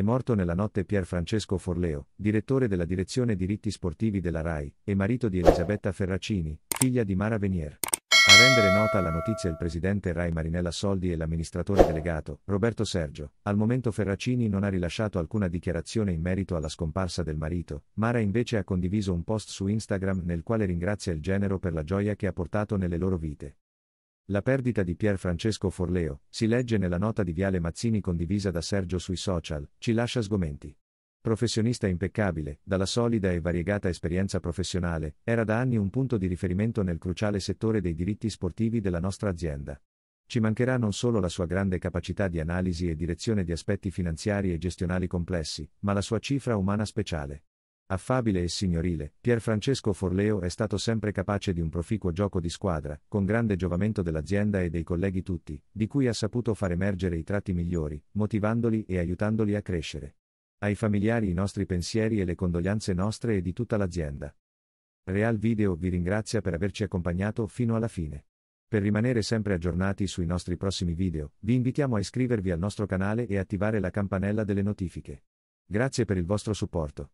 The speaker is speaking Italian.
è morto nella notte Pier Francesco Forleo, direttore della direzione diritti sportivi della RAI, e marito di Elisabetta Ferracini, figlia di Mara Venier. A rendere nota la notizia il presidente Rai Marinella Soldi e l'amministratore delegato, Roberto Sergio. Al momento Ferracini non ha rilasciato alcuna dichiarazione in merito alla scomparsa del marito, Mara invece ha condiviso un post su Instagram nel quale ringrazia il genero per la gioia che ha portato nelle loro vite. La perdita di Pier Francesco Forleo, si legge nella nota di Viale Mazzini condivisa da Sergio sui social, ci lascia sgomenti. Professionista impeccabile, dalla solida e variegata esperienza professionale, era da anni un punto di riferimento nel cruciale settore dei diritti sportivi della nostra azienda. Ci mancherà non solo la sua grande capacità di analisi e direzione di aspetti finanziari e gestionali complessi, ma la sua cifra umana speciale. Affabile e signorile, Pierfrancesco Forleo è stato sempre capace di un proficuo gioco di squadra, con grande giovamento dell'azienda e dei colleghi tutti, di cui ha saputo far emergere i tratti migliori, motivandoli e aiutandoli a crescere. Ai familiari i nostri pensieri e le condoglianze nostre e di tutta l'azienda. Real Video vi ringrazia per averci accompagnato fino alla fine. Per rimanere sempre aggiornati sui nostri prossimi video, vi invitiamo a iscrivervi al nostro canale e attivare la campanella delle notifiche. Grazie per il vostro supporto.